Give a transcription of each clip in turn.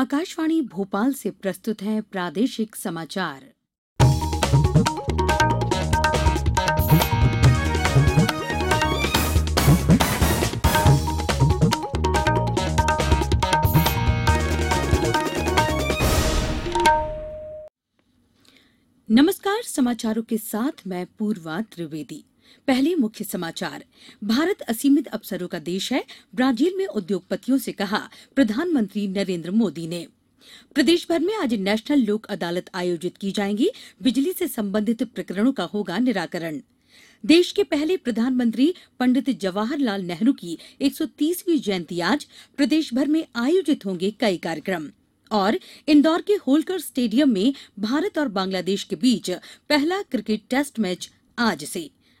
आकाशवाणी भोपाल से प्रस्तुत है प्रादेशिक समाचार नमस्कार समाचारों के साथ मैं पूर्वा त्रिवेदी पहले मुख्य समाचार भारत असीमित अवसरों का देश है ब्राजील में उद्योगपतियों से कहा प्रधानमंत्री नरेंद्र मोदी ने प्रदेश भर में आज नेशनल लोक अदालत आयोजित की जाएंगी बिजली से संबंधित प्रकरणों का होगा निराकरण देश के पहले प्रधानमंत्री पंडित जवाहरलाल नेहरू की 130वीं जयंती आज प्रदेश भर में आयोजित होंगे कई कार्यक्रम और इंदौर के होलकर स्टेडियम में भारत और बांग्लादेश के बीच पहला क्रिकेट टेस्ट मैच आज से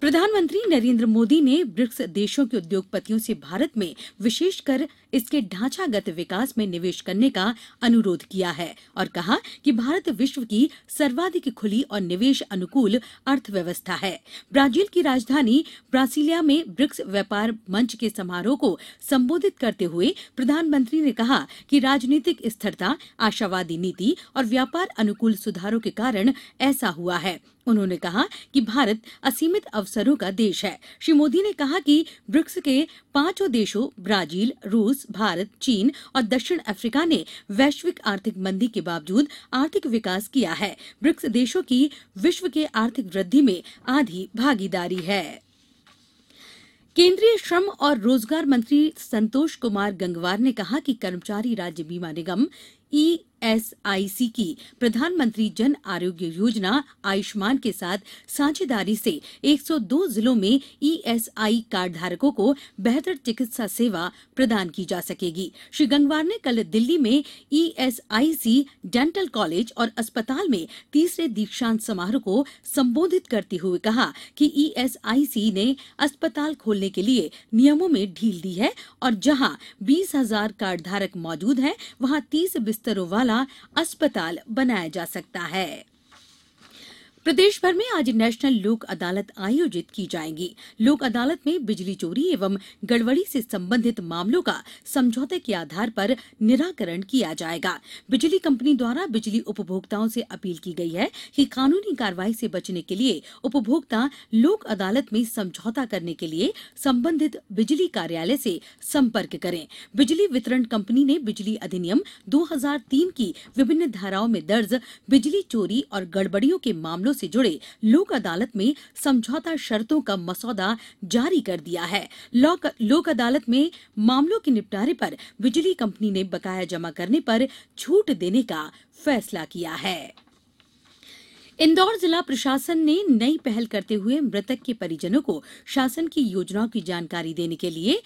प्रधानमंत्री नरेंद्र मोदी ने ब्रिक्स देशों के उद्योगपतियों से भारत में विशेषकर इसके ढांचागत विकास में निवेश करने का अनुरोध किया है और कहा कि भारत विश्व की सर्वाधिक खुली और निवेश अनुकूल अर्थव्यवस्था है ब्राजील की राजधानी ब्रासिलिया में ब्रिक्स व्यापार मंच के समारोह को संबोधित करते हुए प्रधानमंत्री ने कहा कि राजनीतिक स्थिरता आशावादी नीति और व्यापार अनुकूल सुधारों के कारण ऐसा हुआ है उन्होंने कहा कि भारत असीमित अवसरों का देश है श्री मोदी ने कहा कि ब्रिक्स के पांचों देशों ब्राजील रूस भारत चीन और दक्षिण अफ्रीका ने वैश्विक आर्थिक मंदी के बावजूद आर्थिक विकास किया है ब्रिक्स देशों की विश्व के आर्थिक वृद्धि में आधी भागीदारी है केंद्रीय श्रम और रोजगार मंत्री संतोष कुमार गंगवार ने कहा कि कर्मचारी राज्य बीमा निगम ई ईएसआईसी की प्रधानमंत्री जन आरोग्य योजना आयुष्मान के साथ साझेदारी से 102 जिलों में ईएसआई कार्ड धारकों को बेहतर चिकित्सा सेवा प्रदान की जा सकेगी श्री गंगवार ने कल दिल्ली में ईएसआईसी डेंटल कॉलेज और अस्पताल में तीसरे दीक्षांत समारोह को संबोधित करते हुए कहा कि ईएसआईसी ने अस्पताल खोलने के लिए नियमों में ढील दी है और जहां बीस हजार कार्ड धारक मौजूद है वहां तीस बिस्तरों वाला वाला अस्पताल बनाया जा सकता है प्रदेश भर में आज नेशनल लोक अदालत आयोजित की जाएगी लोक अदालत में बिजली चोरी एवं गड़बड़ी से संबंधित मामलों का समझौते के आधार पर निराकरण किया जाएगा बिजली कंपनी द्वारा बिजली उपभोक्ताओं से अपील की गई है कि कानूनी कार्रवाई से बचने के लिए उपभोक्ता लोक अदालत में समझौता करने के लिए संबंधित बिजली कार्यालय से संपर्क करें बिजली वितरण कंपनी ने बिजली अधिनियम दो की विभिन्न धाराओं में दर्ज बिजली चोरी और गड़बड़ियों के मामलों से जुड़े लोक अदालत में समझौता शर्तों का मसौदा जारी कर दिया है लोक अदालत में मामलों के निपटारे पर बिजली कंपनी ने बकाया जमा करने पर छूट देने का फैसला किया है इंदौर जिला प्रशासन ने नई पहल करते हुए मृतक के परिजनों को शासन की योजनाओं की जानकारी देने के लिए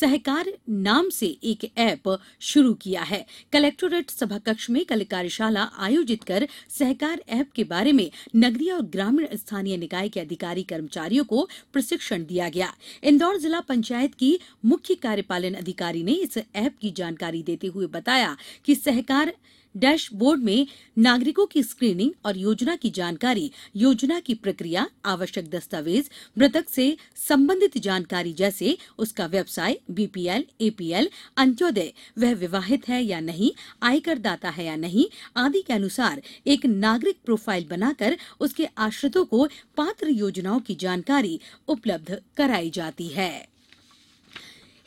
सहकार नाम से एक ऐप शुरू किया है कलेक्टोरेट सभाकक्ष में कल कार्यशाला आयोजित कर सहकार ऐप के बारे में नगरीय और ग्रामीण स्थानीय निकाय के अधिकारी कर्मचारियों को प्रशिक्षण दिया गया इंदौर जिला पंचायत की मुख्य कार्यपालन अधिकारी ने इस ऐप की जानकारी देते हुए बताया कि सहकार डैशबोर्ड में नागरिकों की स्क्रीनिंग और योजना की जानकारी योजना की प्रक्रिया आवश्यक दस्तावेज मृतक से संबंधित जानकारी जैसे उसका व्यवसाय बीपीएल एपीएल अंत्योदय वह विवाहित है या नहीं आयकर दाता है या नहीं आदि के अनुसार एक नागरिक प्रोफाइल बनाकर उसके आश्रितों को पात्र योजनाओं की जानकारी उपलब्ध कराई जाती है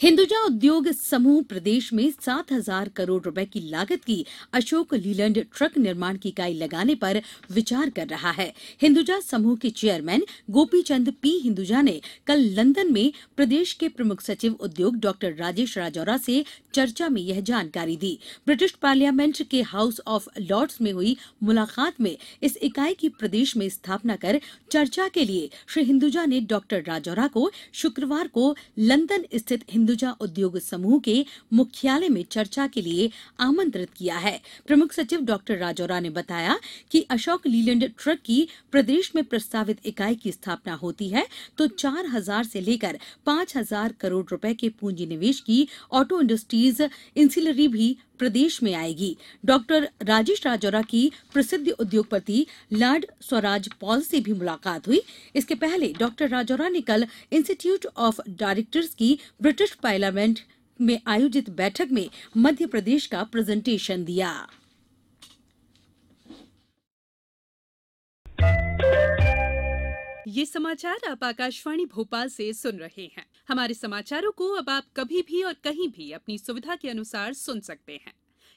हिंदुजा उद्योग समूह प्रदेश में सात हजार करोड़ रुपए की लागत की अशोक लीलैंड ट्रक निर्माण की इकाई लगाने पर विचार कर रहा है हिंदुजा समूह के चेयरमैन गोपीचंद पी हिंदुजा ने कल लंदन में प्रदेश के प्रमुख सचिव उद्योग डॉक्टर राजेश राजौरा से चर्चा में यह जानकारी दी ब्रिटिश पार्लियामेंट के हाउस ऑफ लॉर्ड्स में हुई मुलाकात में इस इकाई की प्रदेश में स्थापना कर चर्चा के लिए श्री हिंदुजा ने डॉक्टर राजौरा को शुक्रवार को लंदन स्थित हिंदू हिंदुजा उद्योग समूह के मुख्यालय में चर्चा के लिए आमंत्रित किया है प्रमुख सचिव डॉ राजौरा ने बताया कि अशोक लीलैंड ट्रक की प्रदेश में प्रस्तावित इकाई की स्थापना होती है तो चार हजार से लेकर पांच हजार करोड़ रुपए के पूंजी निवेश की ऑटो इंडस्ट्रीज इंसिलरी भी प्रदेश में आएगी डॉक्टर राजेश राजौरा की प्रसिद्ध उद्योगपति लाड स्वराज पॉल से भी मुलाकात हुई इसके पहले डॉक्टर राजौरा ने कल इंस्टीट्यूट ऑफ डायरेक्टर्स की ब्रिटिश पार्लियामेंट में आयोजित बैठक में मध्य प्रदेश का प्रेजेंटेशन दिया ये समाचार आप आकाशवाणी भोपाल से सुन रहे हैं हमारे समाचारों को अब आप कभी भी और कहीं भी अपनी सुविधा के अनुसार सुन सकते हैं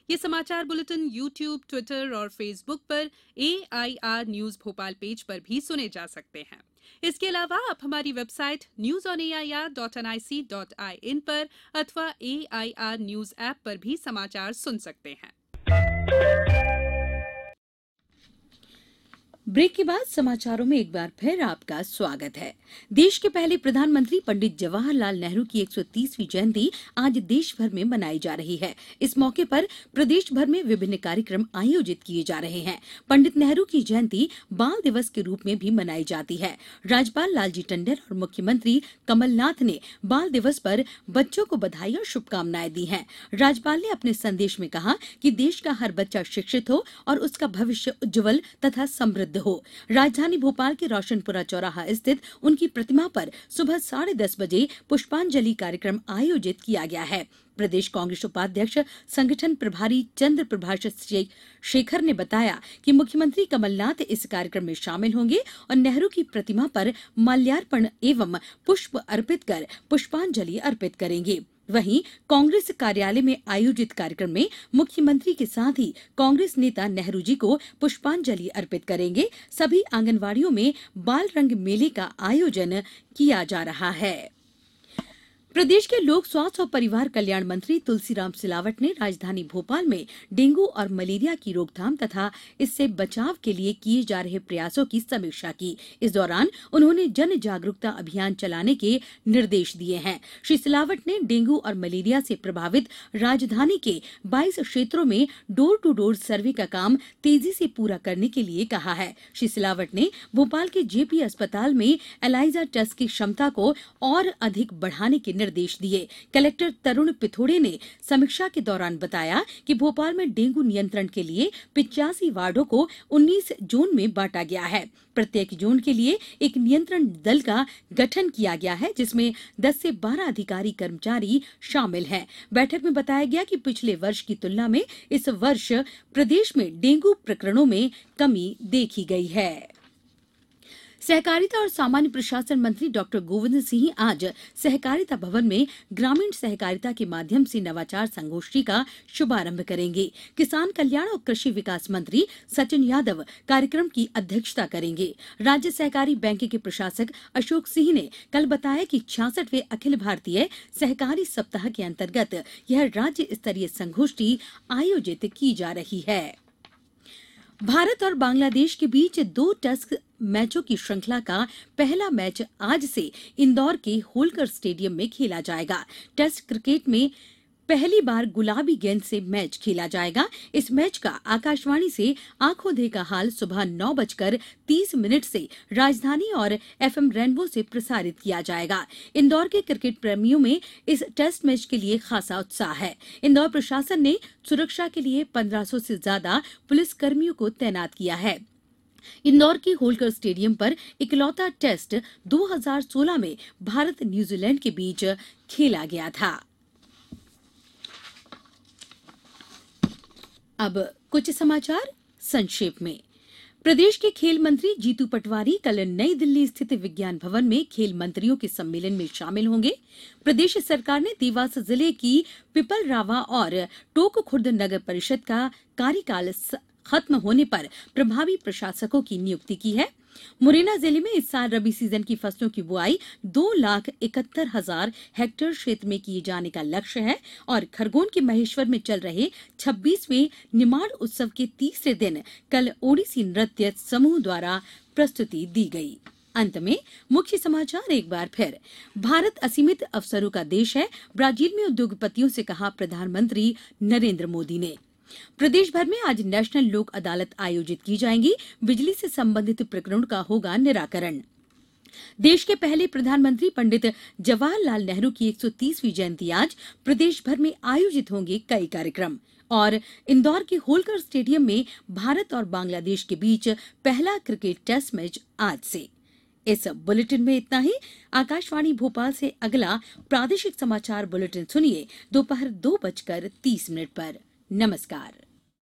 ये समाचार बुलेटिन यूट्यूब ट्विटर और फेसबुक पर एआईआर न्यूज भोपाल पेज पर भी सुने जा सकते हैं इसके अलावा आप हमारी website news on A I R dot N I C dot I N पर अथवा A I R news app पर भी समाचार सुन सकते हैं ब्रेक के बाद समाचारों में एक बार फिर आपका स्वागत है देश के पहले प्रधानमंत्री पंडित जवाहरलाल नेहरू की 130वीं जयंती आज देश भर में मनाई जा रही है इस मौके पर प्रदेश भर में विभिन्न कार्यक्रम आयोजित किए जा रहे हैं पंडित नेहरू की जयंती बाल दिवस के रूप में भी मनाई जाती है राज्यपाल लालजी टंडन और मुख्यमंत्री कमलनाथ ने बाल दिवस पर बच्चों को बधाई और शुभकामनाएं दी है राज्यपाल ने अपने संदेश में कहा कि देश का हर बच्चा शिक्षित हो और उसका भविष्य उज्जवल तथा समृद्ध उपलब्ध हो राजधानी भोपाल के रोशनपुरा चौराहा स्थित उनकी प्रतिमा पर सुबह साढ़े दस बजे पुष्पांजलि कार्यक्रम आयोजित किया गया है प्रदेश कांग्रेस उपाध्यक्ष संगठन प्रभारी चंद्र प्रभाष शेखर ने बताया कि मुख्यमंत्री कमलनाथ इस कार्यक्रम में शामिल होंगे और नेहरू की प्रतिमा पर माल्यार्पण एवं पुष्प अर्पित कर पुष्पांजलि अर्पित करेंगे वहीं कांग्रेस कार्यालय में आयोजित कार्यक्रम में मुख्यमंत्री के साथ ही कांग्रेस नेता नेहरू जी को पुष्पांजलि अर्पित करेंगे सभी आंगनवाड़ियों में बाल रंग मेले का आयोजन किया जा रहा है प्रदेश के लोक स्वास्थ्य और परिवार कल्याण मंत्री तुलसीराम सिलावट ने राजधानी भोपाल में डेंगू और मलेरिया की रोकथाम तथा इससे बचाव के लिए किए जा रहे प्रयासों की समीक्षा की इस दौरान उन्होंने जन जागरूकता अभियान चलाने के निर्देश दिए हैं श्री सिलावट ने डेंगू और मलेरिया से प्रभावित राजधानी के बाईस क्षेत्रों में डोर टू डोर सर्वे का काम तेजी से पूरा करने के लिए कहा है श्री सिलावट ने भोपाल के जेपी अस्पताल में एलाइजा टेस्ट की क्षमता को और अधिक बढ़ाने के निर्देश निर्देश दिये कलेक्टर तरुण पिथोड़े ने समीक्षा के दौरान बताया कि भोपाल में डेंगू नियंत्रण के लिए पिचासी वार्डो को उन्नीस जोन में बांटा गया है प्रत्येक जोन के लिए एक नियंत्रण दल का गठन किया गया है जिसमें 10 से 12 अधिकारी कर्मचारी शामिल हैं बैठक में बताया गया कि पिछले वर्ष की तुलना में इस वर्ष प्रदेश में डेंगू प्रकरणों में कमी देखी गई है सहकारिता और सामान्य प्रशासन मंत्री डॉ गोविंद सिंह आज सहकारिता भवन में ग्रामीण सहकारिता के माध्यम से नवाचार संगोष्ठी का शुभारंभ करेंगे किसान कल्याण और कृषि विकास मंत्री सचिन यादव कार्यक्रम की अध्यक्षता करेंगे राज्य सहकारी बैंक के प्रशासक अशोक सिंह ने कल बताया कि छियासठवें अखिल भारतीय सहकारी सप्ताह के अंतर्गत यह राज्य स्तरीय संगोष्ठी आयोजित की जा रही है भारत और बांग्लादेश के बीच दो टेस्ट मैचों की श्रृंखला का पहला मैच आज से इंदौर के होलकर स्टेडियम में खेला जाएगा टेस्ट क्रिकेट में पहली बार गुलाबी गेंद से मैच खेला जाएगा इस मैच का आकाशवाणी से आंखों देखा हाल सुबह नौ बजकर तीस मिनट से राजधानी और एफएम रेनबो से प्रसारित किया जाएगा इंदौर के क्रिकेट प्रेमियों में इस टेस्ट मैच के लिए खासा उत्साह है इंदौर प्रशासन ने सुरक्षा के लिए 1500 से ज्यादा पुलिस कर्मियों को तैनात किया है इंदौर के होलकर स्टेडियम पर इकलौता टेस्ट 2016 में भारत न्यूजीलैंड के बीच खेला गया था अब कुछ समाचार संक्षेप में प्रदेश के खेल मंत्री जीतू पटवारी कल नई दिल्ली स्थित विज्ञान भवन में खेल मंत्रियों के सम्मेलन में शामिल होंगे प्रदेश सरकार ने देवास जिले की पिपल रावा और टोक खुर्द नगर परिषद का कार्यकाल खत्म होने पर प्रभावी प्रशासकों की नियुक्ति की है मुरैना जिले में इस साल रबी सीजन की फसलों की बुआई दो लाख इकहत्तर हजार हेक्टेयर क्षेत्र में किए जाने का लक्ष्य है और खरगोन के महेश्वर में चल रहे छब्बीसवें निमाड़ उत्सव के तीसरे दिन कल ओडिसी नृत्य समूह द्वारा प्रस्तुति दी गई अंत में मुख्य समाचार एक बार फिर भारत असीमित अवसरों का देश है ब्राजील में उद्योगपतियों से कहा प्रधानमंत्री नरेंद्र मोदी ने प्रदेश भर में आज नेशनल लोक अदालत आयोजित की जाएंगी बिजली से संबंधित प्रकरणों का होगा निराकरण देश के पहले प्रधानमंत्री पंडित जवाहरलाल नेहरू की 130वीं जयंती आज प्रदेश भर में आयोजित होंगे कई कार्यक्रम और इंदौर के होलकर स्टेडियम में भारत और बांग्लादेश के बीच पहला क्रिकेट टेस्ट मैच आज से इस बुलेटिन में इतना ही आकाशवाणी भोपाल से अगला प्रादेशिक समाचार बुलेटिन सुनिए दोपहर दो, दो बजकर तीस मिनट पर नमस्कार